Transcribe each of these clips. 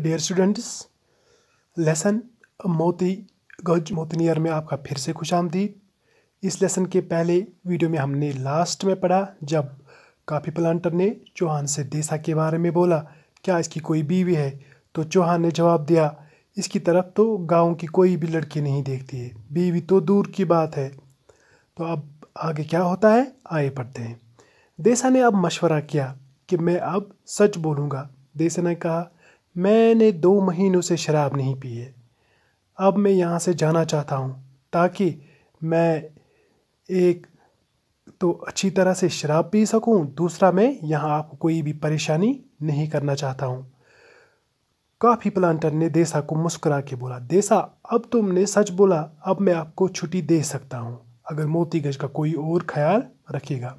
dear students lesson मोती गज मोतनियर में आपका फिर से खुश आमदी इस लेसन के पहले वीडियो में हमने लास्ट में पढ़ा जब काफ़ी प्लांटर ने चौहान से देसा के बारे में बोला क्या इसकी कोई बीवी है तो चौहान ने जवाब दिया इसकी तरफ तो गांव की कोई भी लड़की नहीं देखती है बीवी तो दूर की बात है तो अब आगे क्या होता है आए पढ़ते हैं देसा ने अब मशवरा किया कि मैं अब सच बोलूँगा देसा ने कहा मैंने दो महीनों से शराब नहीं पी है अब मैं यहाँ से जाना चाहता हूँ ताकि मैं एक तो अच्छी तरह से शराब पी सकूँ दूसरा मैं यहाँ आपको कोई भी परेशानी नहीं करना चाहता हूँ काफ़ी प्लांटर ने देसा को मुस्कुरा के बोला देसा अब तुमने सच बोला अब मैं आपको छुट्टी दे सकता हूँ अगर मोतीगज का कोई और ख्याल रखेगा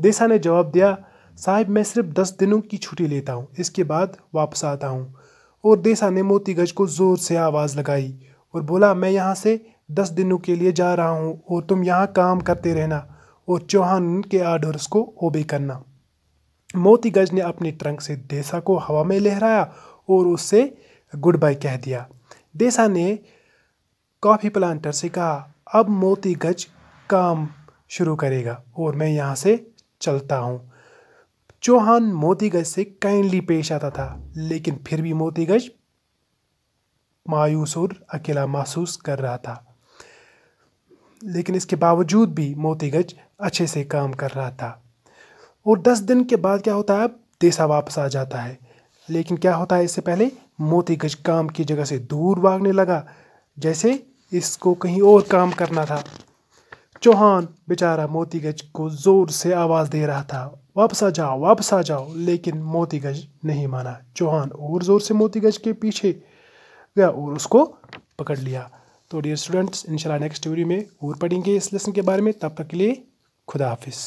देसा ने जवाब दिया साहब मैं सिर्फ दस दिनों की छुट्टी लेता हूँ इसके बाद वापस आता हूँ और देसा ने मोती गज को ज़ोर से आवाज़ लगाई और बोला मैं यहाँ से दस दिनों के लिए जा रहा हूँ और तुम यहाँ काम करते रहना और चौहान के आर्डर्स को ओबे करना मोती गज ने अपने ट्रंक से देसा को हवा में लहराया और उससे गुड बाय कह दिया देसा ने कॉफ़ी प्लांटर से कहा अब मोती गज काम शुरू करेगा और मैं यहाँ से चलता हूँ चौहान मोतीगंज से काइंडली पेश आता था लेकिन फिर भी मोतीगंज मायूस और अकेला महसूस कर रहा था लेकिन इसके बावजूद भी मोतीगंज अच्छे से काम कर रहा था और दस दिन के बाद क्या होता है देसा वापस आ जाता है लेकिन क्या होता है इससे पहले मोतीगंज काम की जगह से दूर भागने लगा जैसे इसको कहीं और काम करना था चौहान बेचारा मोतीगंज को ज़ोर से आवाज़ दे रहा था वापस आ जाओ वापस आ जाओ लेकिन मोती गज नहीं माना चौहान और ज़ोर से मोती गज के पीछे गया और उसको पकड़ लिया तो डियर स्टूडेंट्स इंशाल्लाह नेक्स्ट वीडियो में और पढ़ेंगे इस लेसन के बारे में तब तक के लिए खुदा हाफिज़